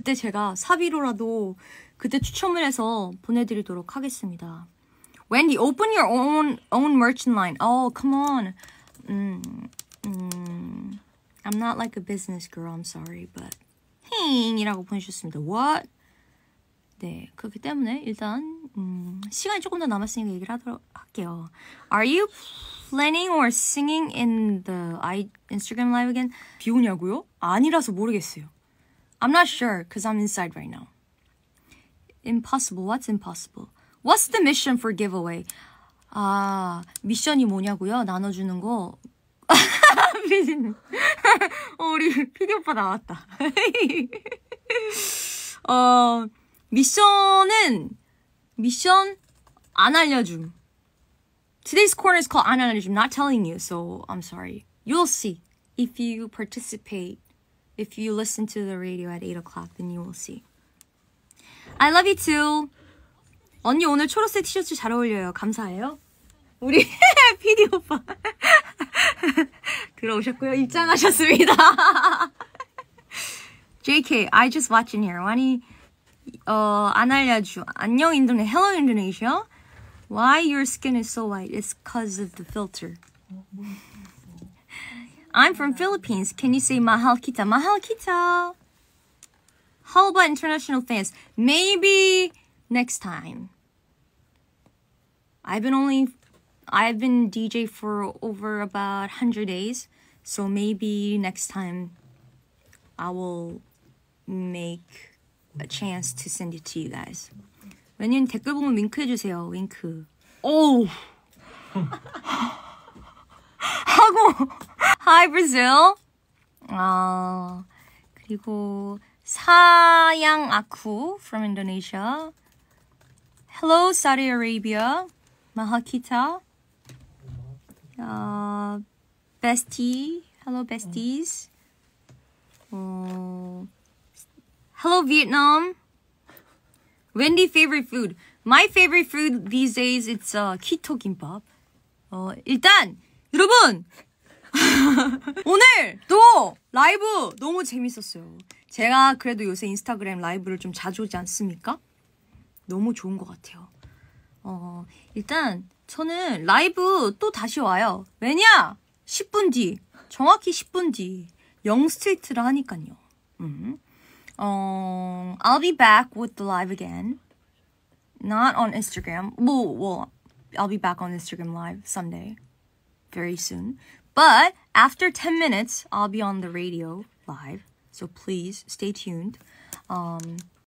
그때 제가 사비로라도 그때 추첨을 해서 보내드리도록 하겠습니다. Wendy, open your own own merchant line. Oh, come on. Mm, mm, I'm not like a business girl. I'm sorry, but 힝이라고 보내주셨습니다. What? 네, 그렇기 때문에 일단 음, 시간이 조금 더 남았으니까 얘기를 하도록 할게요. Are you planning or singing in the I, Instagram live again? 비 오냐고요? 아니라서 모르겠어요. I'm not sure because I'm inside right now. Impossible. What's impossible? What's the mission for giveaway? Ah, 미션이 뭐냐고요? 나눠주는 거. 어, 우리 피디 오빠 나왔다. 어, 미션은, 미션 안 알려줌. Today's corner is called 안 알려줌. Not telling you, so I'm sorry. You'll see if you participate if you listen to the radio at 8 o'clock, then you will see. I love you too. 언니 오늘 초록색 티셔츠 잘 어울려요. 감사해요. 우리 PD 오빠 들어오셨고요. 입장하셨습니다. JK, I just watching here. 아니, 어, 안 알려줘. 안녕 인도네. Hello Indonesia. Why your skin is so white? It's because of the filter. I'm from Philippines. Can you say mahal kita? Mahal kita. How about international fans? Maybe next time. I've been only I've been DJ for over about 100 days, so maybe next time I will make a chance to send it to you guys. 왜냐면 댓글 보면 윙크 해주세요. 윙크. 오! 하고 Hi, Brazil. 아, 그리고 사양 아쿠 from Indonesia. Hello, Saudi Arabia. Mahakita. Uh, bestie. Hello, besties. Uh, hello, Vietnam. Wendy, favorite food. My favorite food these days, it's uh, keto kimbap. 어, 일단, 여러분! 오늘도 라이브 너무 재밌었어요. 제가 그래도 요새 인스타그램 라이브를 좀 자주 오지 않습니까? 너무 좋은 것 같아요. 어, 일단 저는 라이브 또 다시 와요. 왜냐? 10분 뒤, 정확히 10분 뒤, 영 스트리트를 하니까요. 음. 어, I'll be back with the live again. Not on Instagram. 뭐, 뭐, I'll be back on Instagram live someday. Very soon. But after 10 minutes, I'll be on the radio live. So please stay tuned. Um,